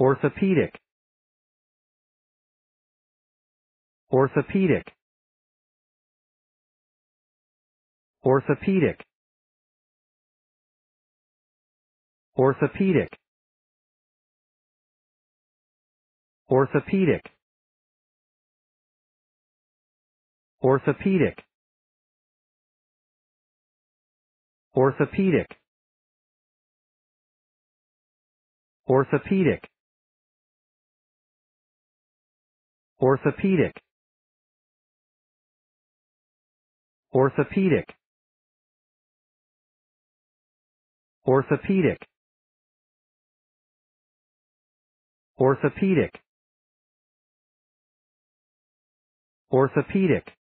orthopedic orthopedic orthopedic orthopedic orthopedic orthopedic orthopedic orthopedic Orthopedic. Orthopedic. Orthopedic. Orthopedic. Orthopedic.